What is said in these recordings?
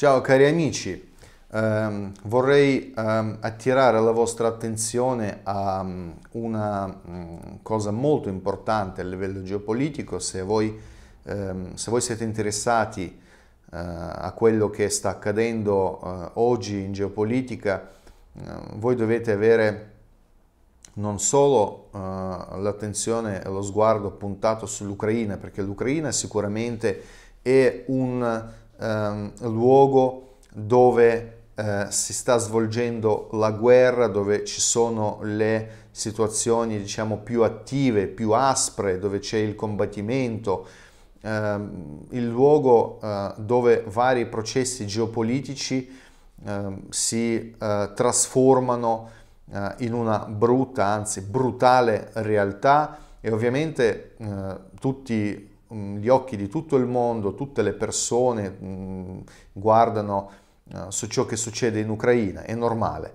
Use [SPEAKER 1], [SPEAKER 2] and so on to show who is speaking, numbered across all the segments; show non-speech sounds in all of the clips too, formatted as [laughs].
[SPEAKER 1] Ciao cari amici, eh, vorrei eh, attirare la vostra attenzione a um, una um, cosa molto importante a livello geopolitico, se voi, ehm, se voi siete interessati eh, a quello che sta accadendo eh, oggi in geopolitica, eh, voi dovete avere non solo eh, l'attenzione e lo sguardo puntato sull'Ucraina, perché l'Ucraina sicuramente è un ehm, luogo dove eh, si sta svolgendo la guerra, dove ci sono le situazioni diciamo più attive, più aspre, dove c'è il combattimento, ehm, il luogo eh, dove vari processi geopolitici ehm, si eh, trasformano eh, in una brutta, anzi brutale realtà e ovviamente eh, tutti Mm, gli occhi di tutto il mondo, tutte le persone mm, guardano eh, su ciò che succede in Ucraina, è normale.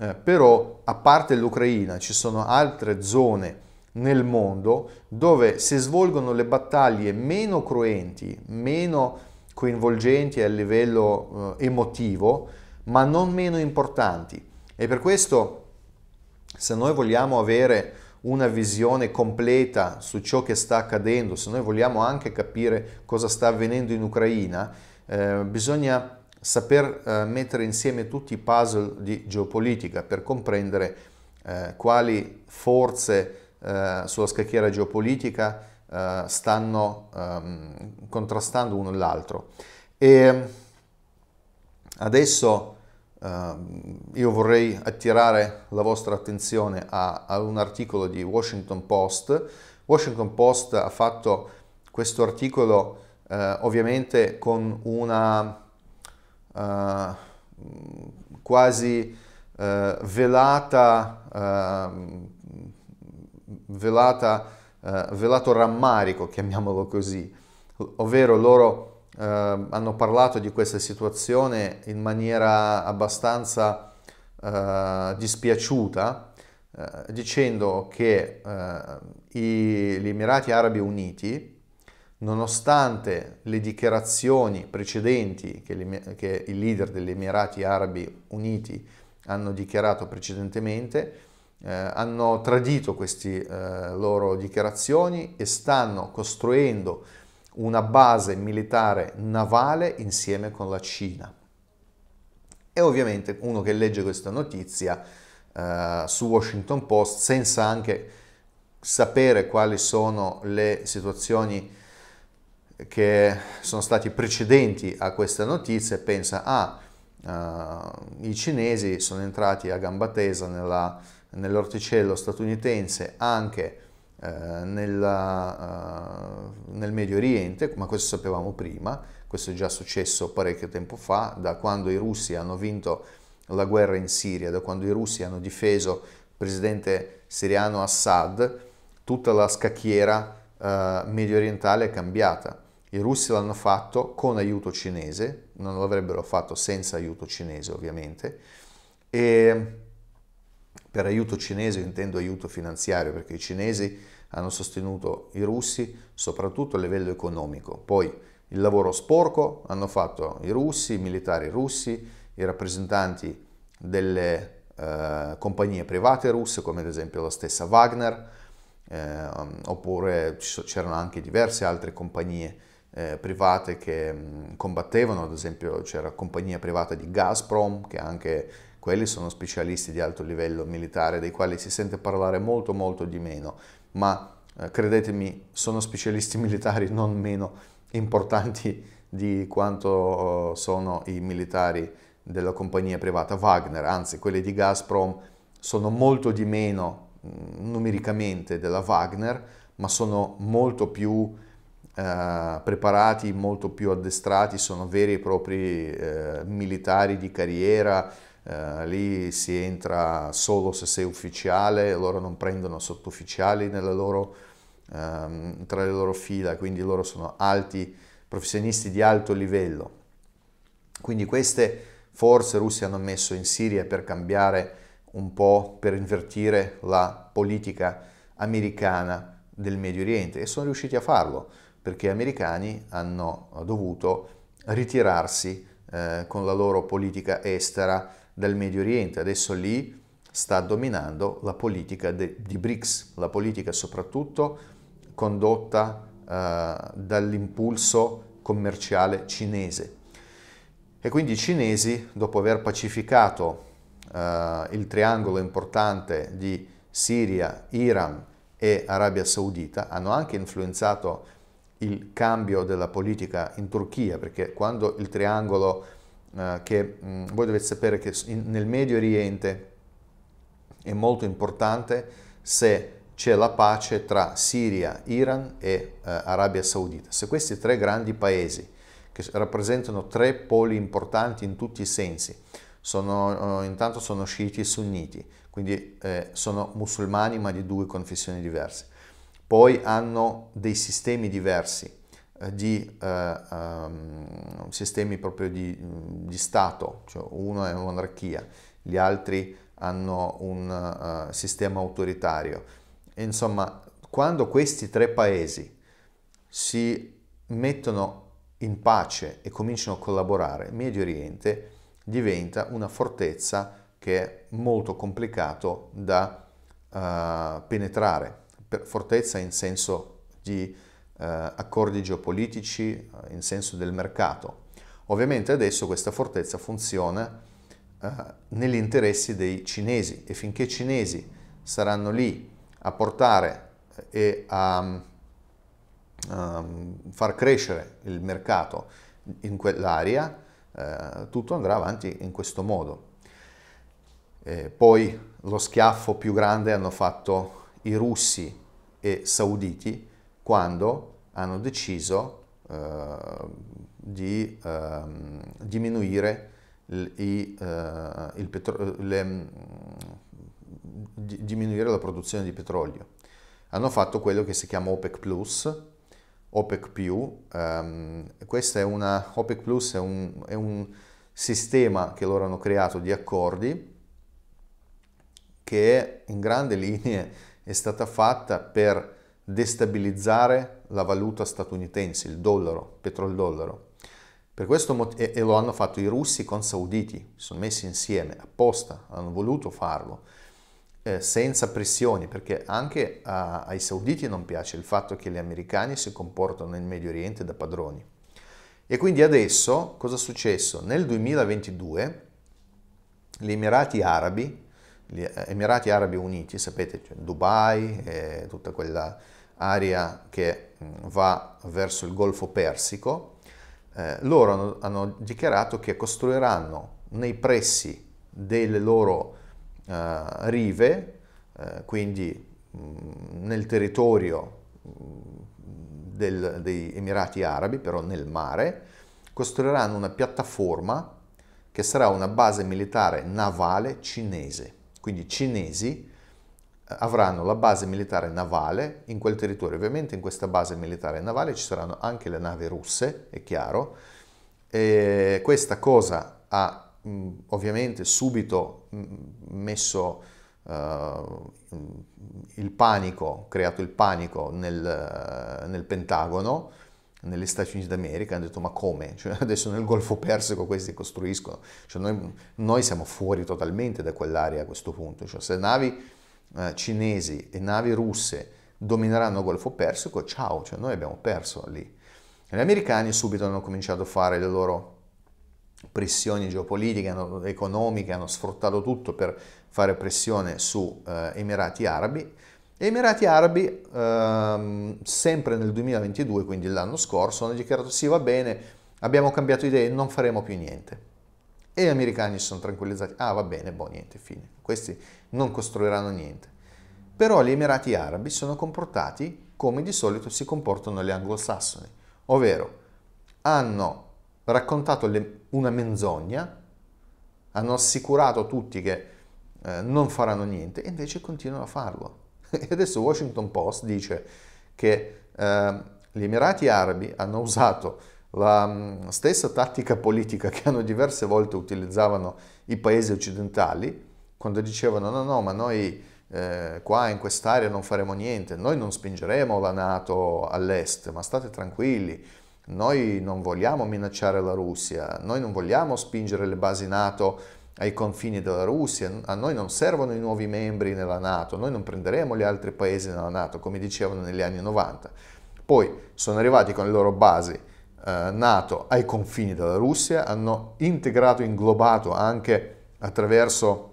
[SPEAKER 1] Eh, però a parte l'Ucraina ci sono altre zone nel mondo dove si svolgono le battaglie meno cruenti, meno coinvolgenti a livello eh, emotivo, ma non meno importanti. E per questo se noi vogliamo avere una visione completa su ciò che sta accadendo, se noi vogliamo anche capire cosa sta avvenendo in Ucraina, eh, bisogna saper eh, mettere insieme tutti i puzzle di geopolitica per comprendere eh, quali forze eh, sulla scacchiera geopolitica eh, stanno ehm, contrastando uno l'altro. E ehm, adesso Ehm, io vorrei attirare la vostra attenzione a, a un articolo di Washington Post. Washington Post ha fatto questo articolo eh, ovviamente con una eh, quasi eh, velata, ehm, velata eh, velato rammarico, chiamiamolo così, ovvero loro eh, hanno parlato di questa situazione in maniera abbastanza eh, dispiaciuta, eh, dicendo che eh, i, gli Emirati Arabi Uniti, nonostante le dichiarazioni precedenti che, li, che i leader degli Emirati Arabi Uniti hanno dichiarato precedentemente, eh, hanno tradito queste eh, loro dichiarazioni e stanno costruendo una base militare navale insieme con la Cina. E ovviamente uno che legge questa notizia eh, su Washington Post senza anche sapere quali sono le situazioni che sono stati precedenti a questa notizia pensa ah eh, i cinesi sono entrati a gamba tesa nella, nell'orticello statunitense anche eh, nella, eh, nel Medio Oriente, ma questo sapevamo prima, questo è già successo parecchio tempo fa, da quando i russi hanno vinto la guerra in Siria, da quando i russi hanno difeso il presidente siriano Assad, tutta la scacchiera eh, medio orientale è cambiata. I russi l'hanno fatto con aiuto cinese, non l'avrebbero fatto senza aiuto cinese ovviamente, e per aiuto cinese intendo aiuto finanziario perché i cinesi hanno sostenuto i russi soprattutto a livello economico. Poi il lavoro sporco hanno fatto i russi, i militari russi, i rappresentanti delle eh, compagnie private russe come ad esempio la stessa Wagner eh, oppure c'erano anche diverse altre compagnie eh, private che mh, combattevano, ad esempio c'era compagnia privata di Gazprom che anche quelli sono specialisti di alto livello militare dei quali si sente parlare molto molto di meno, ma eh, credetemi sono specialisti [laughs] militari non meno importanti di quanto oh, sono i militari della compagnia privata Wagner, anzi quelli di Gazprom sono molto di meno mm, numericamente della Wagner, ma sono molto più eh, preparati, molto più addestrati, sono veri e propri eh, militari di carriera, Uh, lì si entra solo se sei ufficiale, loro non prendono sottufficiali loro, um, tra le loro fila, quindi loro sono alti professionisti di alto livello. Quindi queste forze russe hanno messo in Siria per cambiare un po', per invertire la politica americana del Medio Oriente e sono riusciti a farlo perché gli americani hanno dovuto ritirarsi eh, con la loro politica estera del Medio Oriente. Adesso lì sta dominando la politica de, di BRICS, la politica soprattutto condotta eh, dall'impulso commerciale cinese. E quindi i cinesi, dopo aver pacificato eh, il triangolo importante di Siria, Iran e Arabia Saudita, hanno anche influenzato il cambio della politica in Turchia, perché quando il triangolo eh, che mh, mm, voi dovete sapere che in, nel Medio Oriente è molto importante se c'è la pace tra Siria, Iran e eh, Arabia Saudita. Se questi tre grandi paesi, che rappresentano tre poli importanti in tutti i sensi, sono, eh, intanto sono sciiti e sunniti, quindi eh, sono musulmani ma di due confessioni diverse, poi hanno dei sistemi diversi, eh, di eh, um, sistemi proprio di, di Stato, cioè uno è una monarchia, gli altri hanno un uh, sistema autoritario. E insomma, quando questi tre paesi si mettono in pace e cominciano a collaborare, il Medio Oriente diventa una fortezza che è molto complicato da uh, penetrare, per fortezza in senso di eh, accordi geopolitici eh, in senso del mercato. Ovviamente adesso questa fortezza funziona eh, negli interessi dei cinesi e finché i cinesi saranno lì a portare e a ehm, far crescere il mercato in quell'area, tutto andrà avanti in questo modo. E poi lo schiaffo più grande hanno fatto i russi e sauditi quando hanno deciso eh, di ehm, eh, diminuire il, i, il petro- le, mm, di, diminuire la produzione di petrolio. Hanno fatto quello che si chiama OPEC Plus, OPEC più. Um, questa è una OPEC Plus è un, è un, sistema che loro hanno creato di accordi che in grandi [laughs] linee è stata fatta per destabilizzare la valuta statunitense, il dollaro, petrodollaro. Per questo mot- e-, lo hanno fatto i russi con i sauditi, si sono messi insieme apposta, hanno voluto farlo eh, senza pressioni, perché anche a- ai sauditi non piace il fatto che gli americani si comportano nel Medio Oriente da padroni. E quindi adesso cosa è successo? Nel 2022 gli Emirati Arabi gli Emirati Arabi Uniti, sapete, cioè Dubai, e tutta quella area che mm, va verso il Golfo Persico, eh, loro hanno, hanno, dichiarato che costruiranno nei pressi delle loro eh, rive, eh, quindi mh, mm, nel territorio mh, mm, del, dei Emirati Arabi, però nel mare, costruiranno una piattaforma che sarà una base militare navale cinese quindi cinesi, eh, avranno la base militare navale in quel territorio. Ovviamente in questa base militare navale ci saranno anche le navi russe, è chiaro. E questa cosa ha mh, mm, ovviamente subito mh, mm, messo uh, il panico, creato il panico nel, eh, nel Pentagono, negli Stati Uniti d'America, hanno detto ma come? [laughs] Cioè, adesso nel Golfo Persico questi costruiscono, cioè, noi, noi, siamo fuori totalmente da quell'area a questo punto, cioè, se navi eh, cinesi e navi russe domineranno il Golfo Persico, ciao, cioè, noi abbiamo perso lì. E gli americani subito hanno cominciato a fare le loro pressioni geopolitiche, economiche, hanno sfruttato tutto per fare pressione su eh, Emirati Arabi, Emirati Arabi, ehm, sempre nel 2022, quindi l'anno scorso, hanno dichiarato sì, va bene, abbiamo cambiato idea, non faremo più niente. E gli americani si sono tranquillizzati, ah va bene, boh, niente, fine, questi non costruiranno niente. Però gli Emirati Arabi sono comportati come di solito si comportano gli anglosassoni, ovvero hanno raccontato le, una menzogna, hanno assicurato tutti che eh, non faranno niente e invece continuano a farlo. [laughs] E adesso Washington Post dice che eh, gli Emirati Arabi hanno usato la mm, stessa tattica politica che hanno diverse volte utilizzavano i paesi occidentali quando dicevano no no ma noi eh, qua in quest'area non faremo niente, noi non spingeremo la Nato all'est, ma state tranquilli, noi non vogliamo minacciare la Russia, noi non vogliamo spingere le basi Nato ai confini della Russia, a noi non servono i nuovi membri nella Nato, noi non prenderemo gli altri paesi nella Nato, come dicevano negli anni 90. Poi sono arrivati con le loro basi eh, Nato ai confini della Russia, hanno integrato, inglobato anche attraverso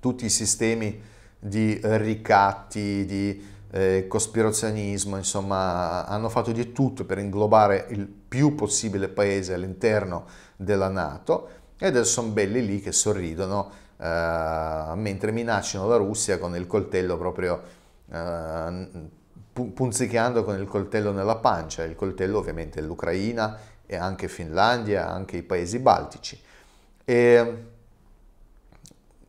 [SPEAKER 1] tutti i sistemi di ricatti, di eh, cospirazionismo, insomma, hanno fatto di tutto per inglobare il più possibile paese all'interno della Nato e adesso sono belli lì che sorridono eh, mentre minacciano la Russia con il coltello proprio eh, punzicando con il coltello nella pancia. Il coltello ovviamente è l'Ucraina e anche Finlandia, anche i paesi baltici. E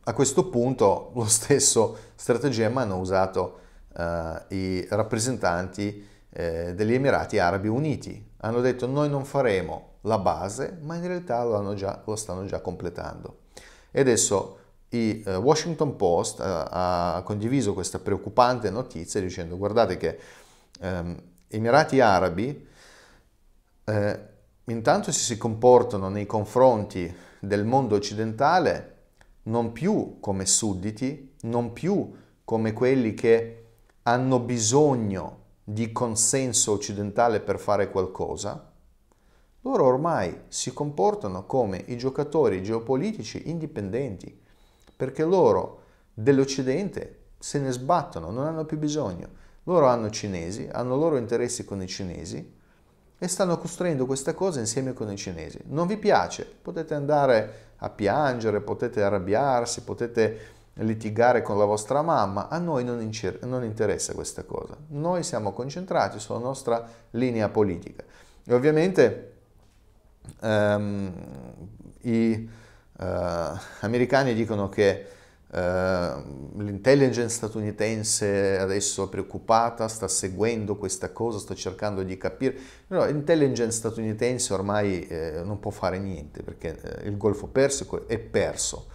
[SPEAKER 1] a questo punto lo stesso stratagemma hanno usato eh, i rappresentanti eh, degli Emirati Arabi Uniti. Hanno detto noi non faremo la base, ma in realtà lo, già, lo stanno già completando. E adesso il eh, Washington Post eh, ha condiviso questa preoccupante notizia dicendo guardate che ehm, Emirati Arabi eh, intanto si comportano nei confronti del mondo occidentale non più come sudditi, non più come quelli che hanno bisogno di consenso occidentale per fare qualcosa, loro ormai si comportano come i giocatori geopolitici indipendenti, perché loro dell'Occidente se ne sbattono, non hanno più bisogno. Loro hanno cinesi, hanno loro interessi con i cinesi e stanno costruendo questa cosa insieme con i cinesi. Non vi piace? Potete andare a piangere, potete arrabbiarsi, potete litigare con la vostra mamma, a noi non, incer- non, interessa questa cosa. Noi siamo concentrati sulla nostra linea politica. E ovviamente ehm, i eh, americani dicono che eh, l'intelligence statunitense adesso è preoccupata, sta seguendo questa cosa, sta cercando di capire. No, l'intelligence statunitense ormai eh, non può fare niente perché eh, il Golfo Persico è perso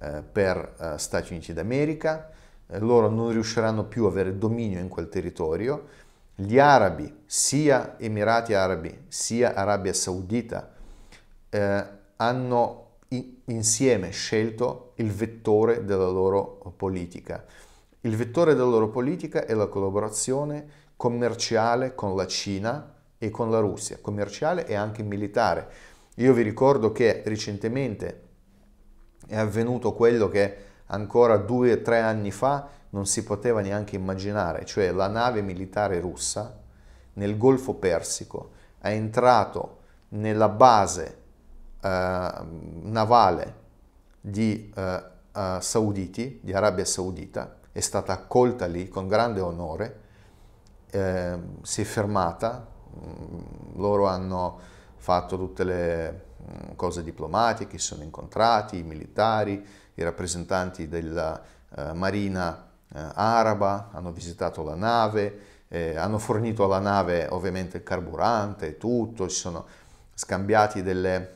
[SPEAKER 1] eh, per eh, Stati Uniti d'America, loro non riusciranno più a avere dominio in quel territorio gli arabi, sia Emirati Arabi, sia Arabia Saudita, eh, hanno insieme scelto il vettore della loro politica. Il vettore della loro politica è la collaborazione commerciale con la Cina e con la Russia, commerciale e anche militare. Io vi ricordo che recentemente è avvenuto quello che ancora due o tre anni fa non si poteva neanche immaginare, cioè la nave militare russa nel Golfo Persico è entrato nella base eh, navale di eh, eh, Sauditi, di Arabia Saudita, è stata accolta lì con grande onore, eh, si è fermata, mm, loro hanno fatto tutte le mm, cose diplomatiche, si sono incontrati i militari, i rappresentanti della eh, marina eh, araba, hanno visitato la nave, eh, hanno fornito alla nave ovviamente il carburante, tutto, si sono scambiati delle,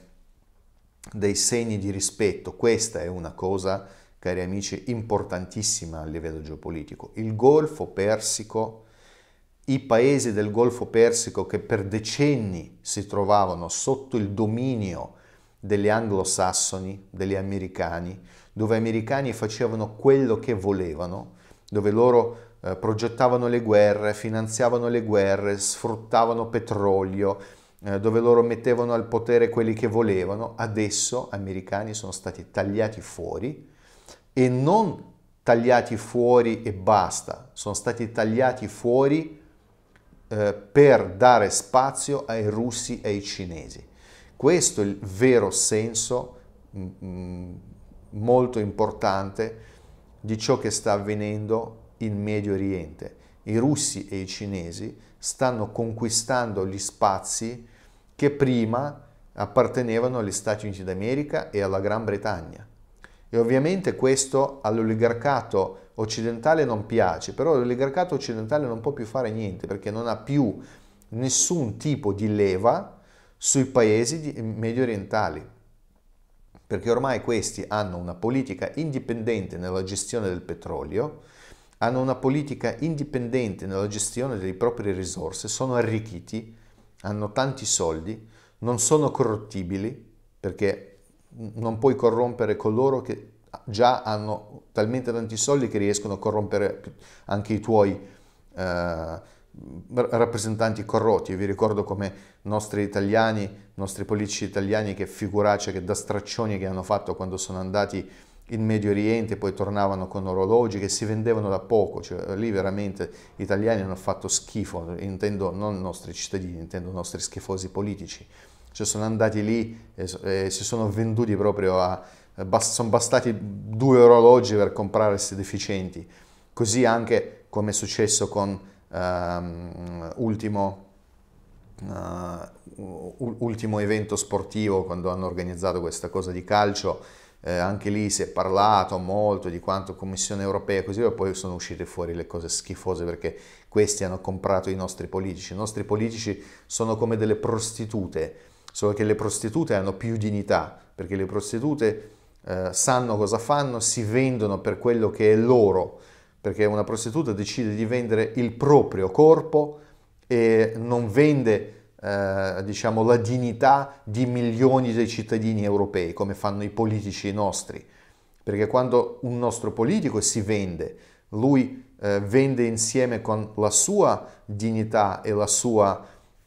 [SPEAKER 1] dei segni di rispetto. Questa è una cosa, cari amici, importantissima a livello geopolitico. Il Golfo Persico, i paesi del Golfo Persico che per decenni si trovavano sotto il dominio degli anglosassoni, degli americani, dove gli americani facevano quello che volevano, dove loro eh, progettavano le guerre, finanziavano le guerre, sfruttavano petrolio, eh, dove loro mettevano al potere quelli che volevano, adesso americani sono stati tagliati fuori e non tagliati fuori e basta, sono stati tagliati fuori eh, per dare spazio ai russi e ai cinesi. Questo è il vero senso mm, mm, molto importante di ciò che sta avvenendo in Medio Oriente. I russi e i cinesi stanno conquistando gli spazi che prima appartenevano agli Stati Uniti d'America e alla Gran Bretagna. E ovviamente questo all'oligarcato occidentale non piace, però l'oligarcato occidentale non può più fare niente perché non ha più nessun tipo di leva sui paesi medio orientali perché ormai questi hanno una politica indipendente nella gestione del petrolio, hanno una politica indipendente nella gestione delle proprie risorse, sono arricchiti, hanno tanti soldi, non sono corrottibili, perché non puoi corrompere coloro che già hanno talmente tanti soldi che riescono a corrompere anche i tuoi eh, rappresentanti corrotti. Io vi ricordo come nostri italiani, nostri politici italiani che figuracce, che da straccioni che hanno fatto quando sono andati in Medio Oriente, poi tornavano con orologi che si vendevano da poco, cioè lì veramente gli italiani hanno fatto schifo, intendo non i nostri cittadini, intendo i nostri schifosi politici, cioè sono andati lì e, e si sono venduti proprio a, bas, sono bastati due orologi per comprare questi deficienti, così anche come è successo con um, ultimo, uh, ultimo evento sportivo quando hanno organizzato questa cosa di calcio, eh, anche lì si è parlato molto di quanto Commissione europea e così via, poi sono uscite fuori le cose schifose perché questi hanno comprato i nostri politici. I nostri politici sono come delle prostitute, solo che le prostitute hanno più dignità, perché le prostitute eh, sanno cosa fanno, si vendono per quello che è loro perché una prostituta decide di vendere il proprio corpo e non vende eh, diciamo, la dignità di milioni dei cittadini europei, come fanno i politici nostri. Perché quando un nostro politico si vende, lui eh, vende insieme con la sua dignità e la sua,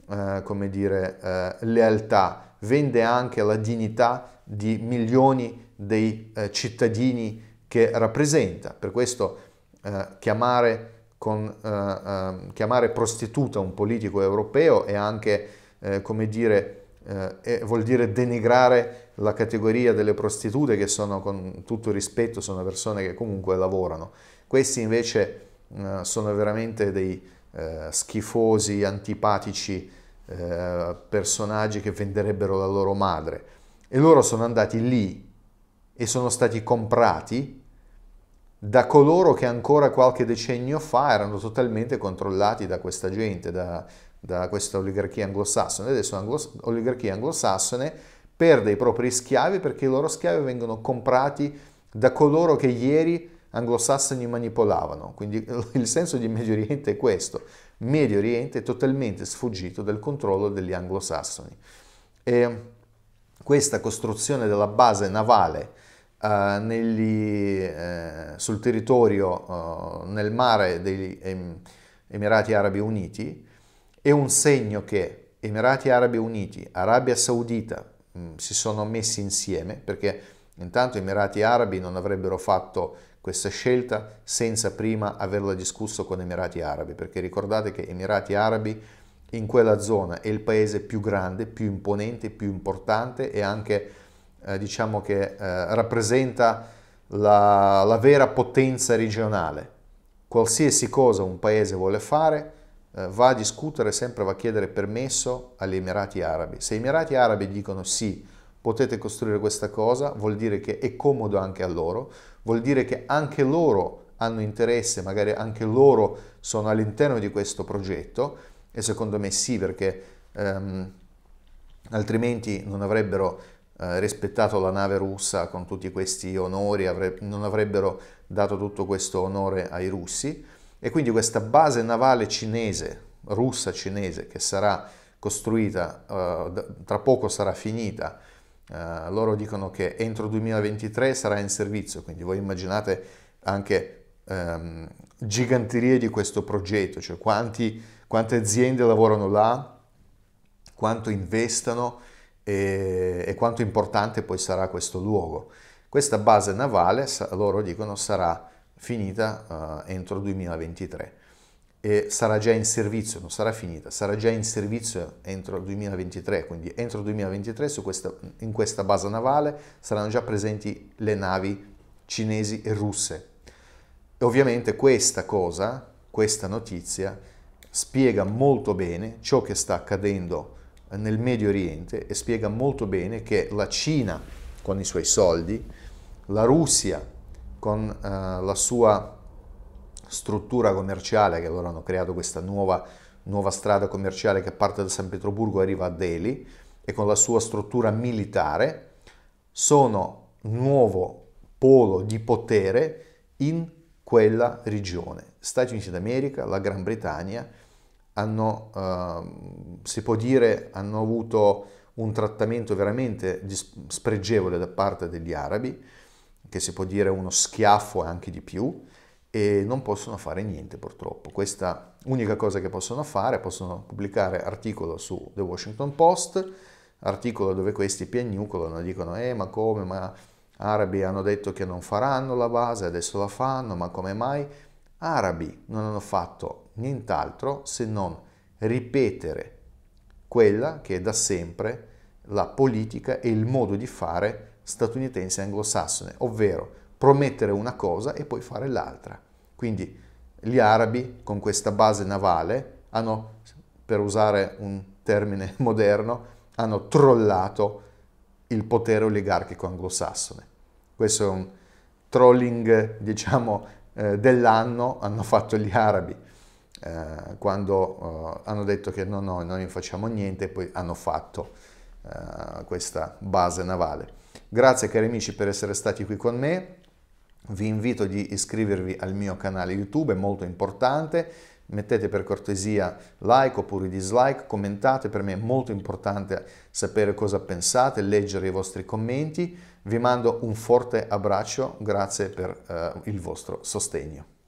[SPEAKER 1] eh, come dire, eh, lealtà, vende anche la dignità di milioni dei eh, cittadini che rappresenta. Per questo eh, chiamare, con, eh, ehm, chiamare, prostituta un politico europeo è anche, eh, come dire, eh, vuol dire denigrare la categoria delle prostitute che sono, con tutto rispetto, sono persone che comunque lavorano. Questi invece sono veramente dei schifosi, antipatici, eh, personaggi che venderebbero la loro madre. E loro sono andati lì e sono stati comprati da coloro che ancora qualche decennio fa erano totalmente controllati da questa gente, da, da questa oligarchia anglosassone. Adesso l'oligarchia anglosassone perde i propri schiavi perché i loro schiavi vengono comprati da coloro che ieri anglosassoni manipolavano. Quindi [laughs] il senso di Medio Oriente è questo. Medio Oriente è totalmente sfuggito del controllo degli anglosassoni. E questa costruzione della base navale eh, negli, eh, sul territorio, eh, nel mare degli Emirati Arabi Uniti, è un segno che Emirati Arabi Uniti, Arabia Saudita mh, mm, si sono messi insieme perché intanto gli Emirati Arabi non avrebbero fatto questa scelta senza prima averla discusso con Emirati Arabi, perché ricordate che Emirati Arabi in quella zona è il paese più grande, più imponente, più importante e anche eh, diciamo che eh, rappresenta la, la, vera potenza regionale. Qualsiasi cosa un paese vuole fare eh, va a discutere, sempre va a chiedere permesso agli Emirati Arabi. Se gli Emirati Arabi dicono sì, potete costruire questa cosa, vuol dire che è comodo anche a loro, vuol dire che anche loro hanno interesse, magari anche loro sono all'interno di questo progetto e secondo me sì perché ehm, altrimenti non avrebbero eh, rispettato la nave russa con tutti questi onori, avre non avrebbero dato tutto questo onore ai russi e quindi questa base navale cinese, russa cinese, che sarà costruita, eh, tra poco sarà finita, eh, loro dicono che entro 2023 sarà in servizio, quindi voi immaginate anche ehm, giganterie di questo progetto, cioè quanti, quante aziende lavorano là, quanto investano, e, e quanto importante poi sarà questo luogo. Questa base navale, loro dicono, sarà finita uh, entro 2023 e sarà già in servizio, non sarà finita, sarà già in servizio entro il 2023, quindi entro il 2023 questa, in questa base navale saranno già presenti le navi cinesi e russe. E ovviamente questa cosa, questa notizia, spiega molto bene ciò che sta accadendo nel Medio Oriente e spiega molto bene che la Cina con i suoi soldi, la Russia con eh, la sua struttura commerciale, che loro hanno creato questa nuova, nuova strada commerciale che parte da San Pietroburgo e arriva a Delhi, e con la sua struttura militare, sono nuovo polo di potere in quella regione. Stati Uniti d'America, la Gran Bretagna, hanno, eh, si può dire, hanno avuto un trattamento veramente spregevole da parte degli arabi, che si può dire uno schiaffo anche di più, e non possono fare niente purtroppo. Questa unica cosa che possono fare, possono pubblicare articolo su The Washington Post, articolo dove questi piagnucolano, dicono eh ma come, ma arabi hanno detto che non faranno la base, adesso la fanno, ma come mai? Arabi non hanno fatto nient'altro se non ripetere quella che è da sempre la politica e il modo di fare statunitense e anglosassone, ovvero promettere una cosa e poi fare l'altra. Quindi gli arabi con questa base navale hanno, per usare un termine [laughs] moderno, hanno trollato il potere oligarchico anglosassone. Questo è un trolling, diciamo, eh, dell'anno hanno fatto gli arabi eh, quando eh, hanno detto che no, no, noi non facciamo niente e poi hanno fatto eh, questa base navale. Grazie cari amici per essere stati qui con me, vi invito di iscrivervi al mio canale YouTube, è molto importante, mettete per cortesia like oppure dislike, commentate, per me è molto importante sapere cosa pensate, leggere i vostri commenti, vi mando un forte abbraccio, grazie per eh, il vostro sostegno.